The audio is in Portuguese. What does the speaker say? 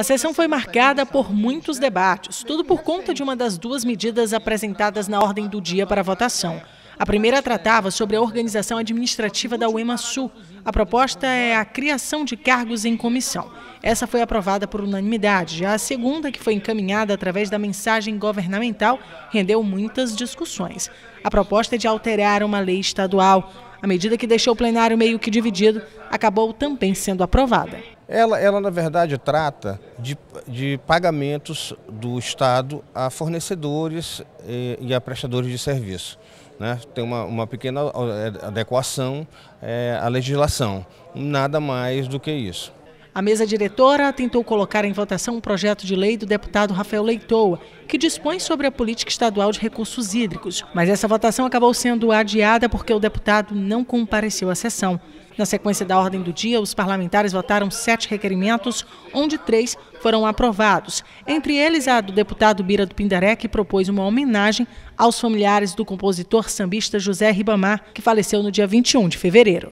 A sessão foi marcada por muitos debates, tudo por conta de uma das duas medidas apresentadas na ordem do dia para votação. A primeira tratava sobre a organização administrativa da UEMA-Sul. A proposta é a criação de cargos em comissão. Essa foi aprovada por unanimidade. Já a segunda, que foi encaminhada através da mensagem governamental, rendeu muitas discussões. A proposta é de alterar uma lei estadual. A medida que deixou o plenário meio que dividido acabou também sendo aprovada. Ela, ela na verdade, trata de, de pagamentos do Estado a fornecedores e, eh, e a prestadores de serviço. Né? Tem uma, uma pequena eh, adequação é, à legislação, nada mais do que isso. A mesa diretora tentou colocar em votação um projeto de lei do deputado Rafael Leitoa, que dispõe sobre a política estadual de recursos hídricos. Mas essa votação acabou sendo adiada porque o deputado não compareceu à sessão. Na sequência da ordem do dia, os parlamentares votaram sete requerimentos, onde três foram aprovados. Entre eles, a do deputado Bira do Pindaré, que propôs uma homenagem aos familiares do compositor sambista José Ribamar, que faleceu no dia 21 de fevereiro.